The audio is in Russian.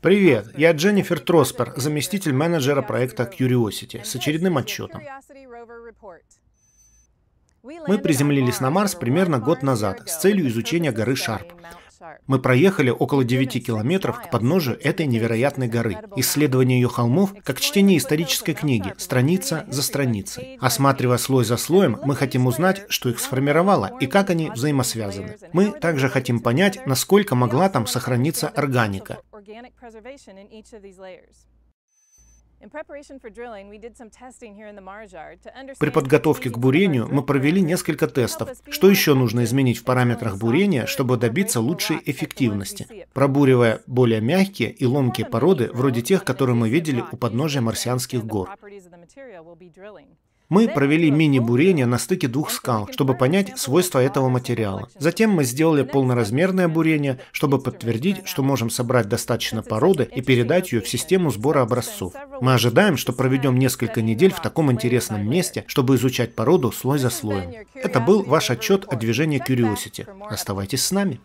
Привет, я Дженнифер Троспер, заместитель менеджера проекта Curiosity, с очередным отчетом. Мы приземлились на Марс примерно год назад с целью изучения горы Шарп. Мы проехали около 9 километров к подножию этой невероятной горы. Исследование ее холмов, как чтение исторической книги, страница за страницей. Осматривая слой за слоем, мы хотим узнать, что их сформировало и как они взаимосвязаны. Мы также хотим понять, насколько могла там сохраниться органика. При подготовке к бурению мы провели несколько тестов. Что еще нужно изменить в параметрах бурения, чтобы добиться лучшей эффективности, пробуривая более мягкие и ломкие породы, вроде тех, которые мы видели у подножия марсианских гор. Мы провели мини-бурение на стыке двух скал, чтобы понять свойства этого материала. Затем мы сделали полноразмерное бурение, чтобы подтвердить, что можем собрать достаточно породы и передать ее в систему сбора образцов. Мы ожидаем, что проведем несколько недель в таком интересном месте, чтобы изучать породу слой за слоем. Это был ваш отчет о движении Curiosity. Оставайтесь с нами.